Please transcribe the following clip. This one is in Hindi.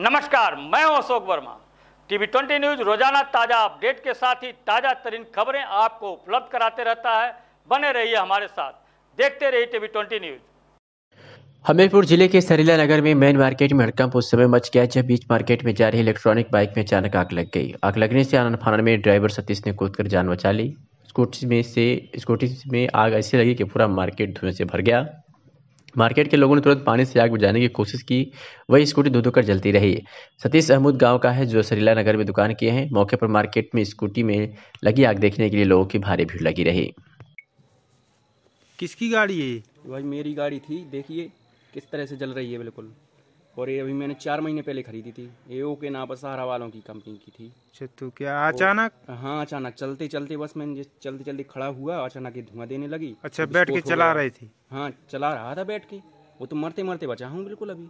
नमस्कार मैं हूं Ashok Verma TV twenty news रोजाना ताज़ा अपडेट के साथ ही ताज़ा तरीन खबरें आपको उपलब्ध कराते रहता है बने रहिए हमारे साथ देखते रहिए टीवी ट्वेंटी न्यूज हमीरपुर जिले के सरीला नगर में मेन मार्केट में हड़कंप उस समय मच गया जब बीच मार्केट में जा रही इलेक्ट्रॉनिक बाइक में अचानक आग लग गई आग लगने से आनंद फानन में ड्राइवर सतीश ने कूद जान बचा ली स्कूटी में से स्कूटी में आग ऐसी लगी कि पूरा मार्केट धुएं से भर गया मार्केट के लोगों ने तुरंत पानी से आग बुझाने की कोशिश की वही स्कूटी धो धोकर जलती रही सतीश अहमद गांव का है जो सरीला नगर में दुकान किए हैं मौके पर मार्केट में स्कूटी में लगी आग देखने के लिए लोगों की भारी भीड़ लगी रही किसकी गाड़ी है भाई मेरी गाड़ी थी देखिए किस तरह से जल रही है बिल्कुल और ये अभी मैंने चार महीने पहले खरीदी थी ए ओ के नाम सहारा वालों की कंपनी की थी अच्छा तो क्या अचानक हाँ अचानक चलते चलते बस मैंने चलते चलते खड़ा हुआ अचानक ये धुआं देने लगी अच्छा बैठ के चला रही थी हाँ चला रहा था बैठ के वो तो मरते मरते बचा हूँ बिल्कुल अभी